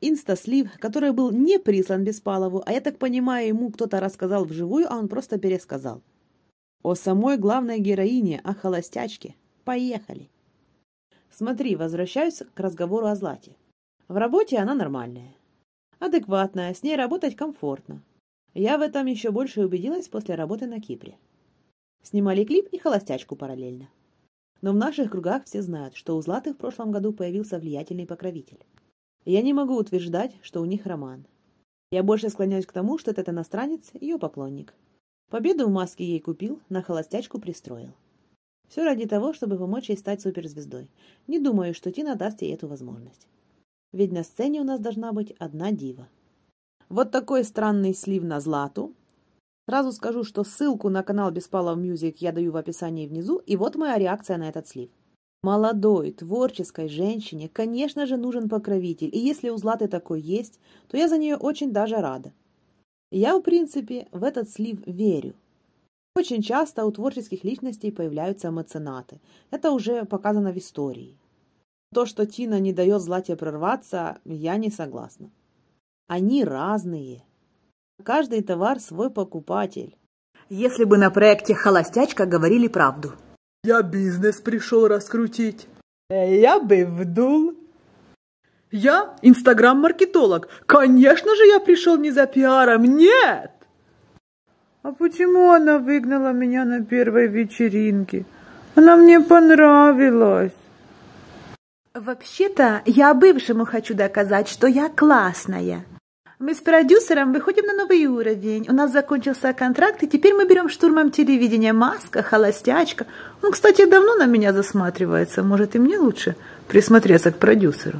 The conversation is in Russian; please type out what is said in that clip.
инстаслив, который был не прислан Беспалову, а я так понимаю, ему кто-то рассказал вживую, а он просто пересказал. О самой главной героине, о холостячке. Поехали. Смотри, возвращаюсь к разговору о Злате. В работе она нормальная. Адекватная, с ней работать комфортно. Я в этом еще больше убедилась после работы на Кипре. Снимали клип и холостячку параллельно. Но в наших кругах все знают, что у Златы в прошлом году появился влиятельный покровитель. Я не могу утверждать, что у них роман. Я больше склоняюсь к тому, что этот иностранец – ее поклонник. Победу в маске ей купил, на холостячку пристроил. Все ради того, чтобы помочь ей стать суперзвездой. Не думаю, что Тина даст ей эту возможность. Ведь на сцене у нас должна быть одна дива. Вот такой странный слив на Злату. Сразу скажу, что ссылку на канал Беспалов Мьюзик я даю в описании внизу, и вот моя реакция на этот слив. Молодой, творческой женщине, конечно же, нужен покровитель, и если у Златы такой есть, то я за нее очень даже рада. Я, в принципе, в этот слив верю. Очень часто у творческих личностей появляются меценаты. Это уже показано в истории. То, что Тина не дает Злате прорваться, я не согласна. Они разные. Каждый товар свой покупатель. Если бы на проекте «Холостячка» говорили правду. Я бизнес пришел раскрутить. Э, я бы вдул. Я инстаграм-маркетолог. Конечно же, я пришел не за пиаром. Нет! А почему она выгнала меня на первой вечеринке? Она мне понравилась. Вообще-то, я бывшему хочу доказать, что я классная. Мы с продюсером выходим на новый уровень. У нас закончился контракт, и теперь мы берем штурмом телевидения. Маска, холостячка. Он, кстати, давно на меня засматривается. Может, и мне лучше присмотреться к продюсеру.